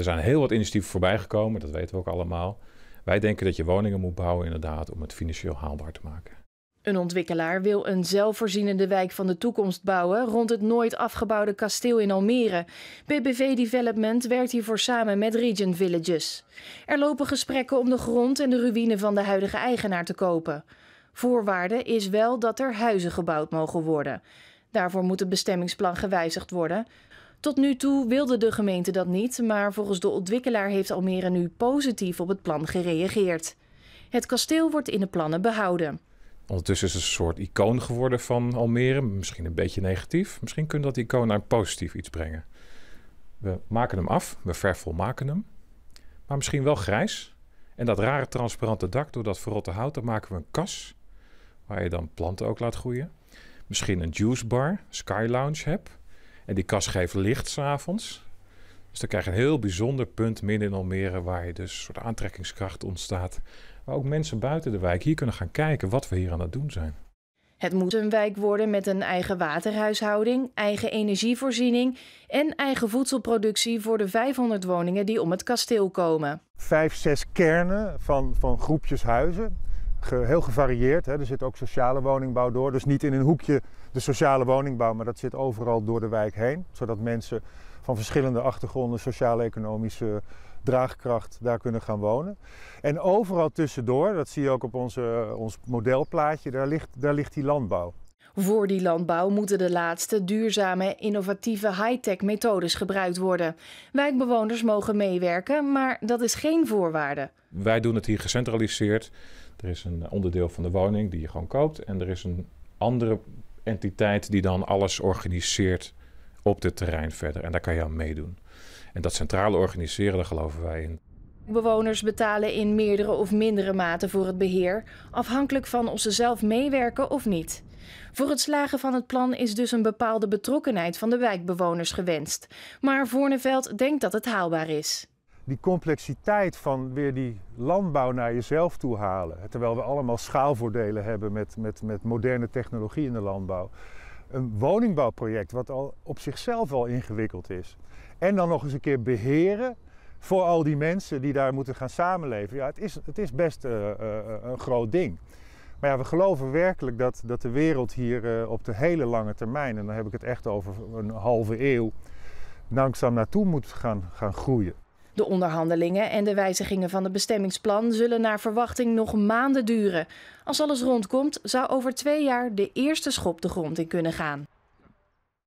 Er zijn heel wat initiatieven voorbij gekomen, dat weten we ook allemaal. Wij denken dat je woningen moet bouwen inderdaad om het financieel haalbaar te maken. Een ontwikkelaar wil een zelfvoorzienende wijk van de toekomst bouwen rond het nooit afgebouwde kasteel in Almere. BBV Development werkt hiervoor samen met Region Villages. Er lopen gesprekken om de grond en de ruïne van de huidige eigenaar te kopen. Voorwaarde is wel dat er huizen gebouwd mogen worden. Daarvoor moet het bestemmingsplan gewijzigd worden. Tot nu toe wilde de gemeente dat niet, maar volgens de ontwikkelaar heeft Almere nu positief op het plan gereageerd. Het kasteel wordt in de plannen behouden. Ondertussen is het een soort icoon geworden van Almere. Misschien een beetje negatief. Misschien kunnen dat icoon naar positief iets brengen. We maken hem af, we vervolmaken hem. Maar misschien wel grijs. En dat rare transparante dak, door dat verrotte hout, maken we een kas. Waar je dan planten ook laat groeien. Misschien een juicebar, sky lounge hebt. En die kas geeft licht s'avonds. Dus dan krijg je een heel bijzonder punt midden in Almere waar je dus een soort aantrekkingskracht ontstaat. Waar ook mensen buiten de wijk hier kunnen gaan kijken wat we hier aan het doen zijn. Het moet een wijk worden met een eigen waterhuishouding, eigen energievoorziening en eigen voedselproductie voor de 500 woningen die om het kasteel komen. Vijf, zes kernen van, van groepjes huizen heel gevarieerd. Hè. Er zit ook sociale woningbouw door. Dus niet in een hoekje de sociale woningbouw, maar dat zit overal door de wijk heen. Zodat mensen van verschillende achtergronden, sociaal-economische draagkracht daar kunnen gaan wonen. En overal tussendoor, dat zie je ook op onze, eh, ons modelplaatje, daar ligt, daar ligt die landbouw. Voor die landbouw moeten de laatste duurzame, innovatieve high-tech methodes gebruikt worden. Wijkbewoners mogen meewerken, maar dat is geen voorwaarde. Wij doen het hier gecentraliseerd. Er is een onderdeel van de woning die je gewoon koopt en er is een andere entiteit die dan alles organiseert op dit terrein verder. En daar kan je aan meedoen. En dat centrale organiseren, daar geloven wij in. Bewoners betalen in meerdere of mindere mate voor het beheer, afhankelijk van of ze zelf meewerken of niet. Voor het slagen van het plan is dus een bepaalde betrokkenheid van de wijkbewoners gewenst. Maar Voorneveld denkt dat het haalbaar is. Die complexiteit van weer die landbouw naar jezelf toe halen, terwijl we allemaal schaalvoordelen hebben met, met, met moderne technologie in de landbouw. Een woningbouwproject wat al op zichzelf al ingewikkeld is. En dan nog eens een keer beheren voor al die mensen die daar moeten gaan samenleven. Ja, het is, het is best eh, eh, eh, een groot ding. Maar ja, we geloven werkelijk dat, dat de wereld hier eh, op de hele lange termijn, en dan heb ik het echt over een halve eeuw, langzaam naartoe moet gaan, gaan groeien. De onderhandelingen en de wijzigingen van het bestemmingsplan zullen naar verwachting nog maanden duren. Als alles rondkomt, zou over twee jaar de eerste schop de grond in kunnen gaan.